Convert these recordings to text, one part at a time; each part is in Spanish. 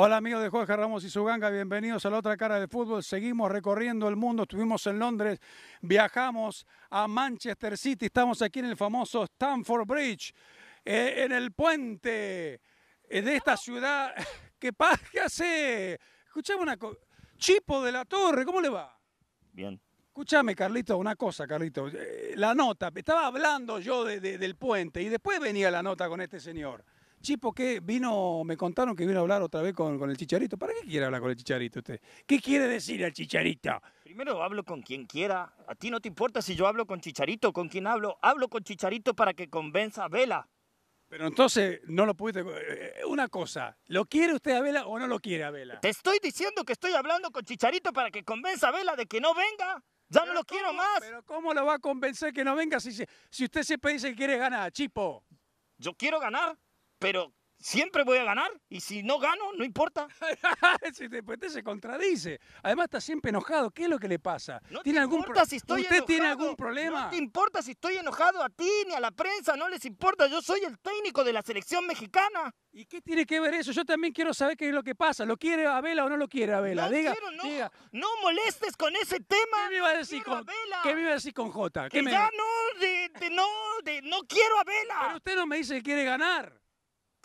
Hola amigos de Jorge Ramos y su ganga, bienvenidos a la otra cara de fútbol. Seguimos recorriendo el mundo, estuvimos en Londres, viajamos a Manchester City, estamos aquí en el famoso Stamford Bridge, eh, en el puente eh, de esta ciudad. ¿Qué pasa? ¿Qué hace? Escuchame una cosa. Chipo de la Torre, ¿cómo le va? Bien. Escúchame, Carlito, una cosa, Carlito. Eh, la nota, estaba hablando yo del puente y después venía la nota con este señor. Chipo, que vino, me contaron que vino a hablar otra vez con, con, el chicharito. ¿Para qué quiere hablar con el chicharito usted? ¿Qué quiere decir el chicharito? Primero hablo con quien quiera. A ti no te importa si yo hablo con chicharito, con quien hablo. Hablo con chicharito para que convenza a Vela. Pero entonces no lo pudiste. Eh, una cosa, ¿lo quiere usted a Vela o no lo quiere a Vela? Te estoy diciendo que estoy hablando con Chicharito para que convenza a Vela de que no venga. Ya no lo quiero más. Pero ¿cómo lo va a convencer que no venga si, si usted siempre dice que quiere ganar, Chipo? Yo quiero ganar pero siempre voy a ganar y si no gano, no importa. si después pues, se contradice. Además está siempre enojado. ¿Qué es lo que le pasa? No ¿Tiene algún ¿Usted tiene algún problema? No te importa si estoy enojado a ti ni a la prensa, no les importa. Yo soy el técnico de la selección mexicana. ¿Y qué tiene que ver eso? Yo también quiero saber qué es lo que pasa. ¿Lo quiere Abela o no lo quiere Abela? No diga, no, diga. no molestes con ese tema. ¿Qué me iba a decir, con, ¿qué me iba a decir con J? que ya no, de, no, de, no quiero Abela. Pero usted no me dice que quiere ganar.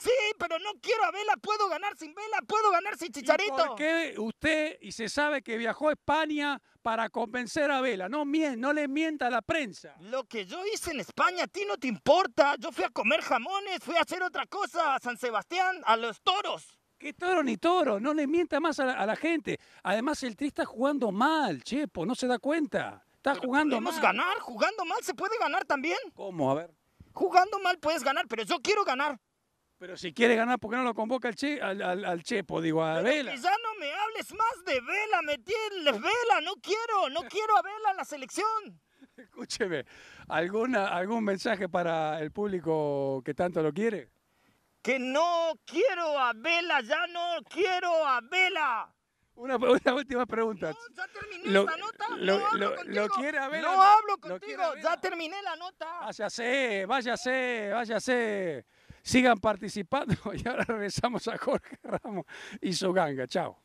Sí, pero no quiero a Vela, puedo ganar sin Vela, puedo ganar sin Chicharito. ¿Por qué usted, y se sabe que viajó a España para convencer a Vela? No, no le mienta a la prensa. Lo que yo hice en España a ti no te importa. Yo fui a comer jamones, fui a hacer otra cosa a San Sebastián, a los toros. ¿Qué toro ni toro? No le mienta más a la, gente. Además, el Tri está jugando mal, Chepo, no se da cuenta. Está jugando podemos ganar, jugando mal se puede ganar también. ¿Cómo? A ver. Jugando mal puedes ganar, pero yo quiero ganar. Pero si quiere ganar, ¿por qué no lo convoca al, che, al, Chepo? Digo, a Vela. ya no me hables más de Vela, me Vela, no quiero, no quiero a Vela en la selección. Escúcheme, ¿alguna, ¿algún mensaje para el público que tanto lo quiere? Que no quiero a Vela, ya no quiero a Vela. Una, última pregunta. No, ya terminé la nota. no hablo contigo. ya terminé la nota. Váyase, váyase, váyase. Sigan participando y ahora regresamos a Jorge Ramos y su ganga. Chao.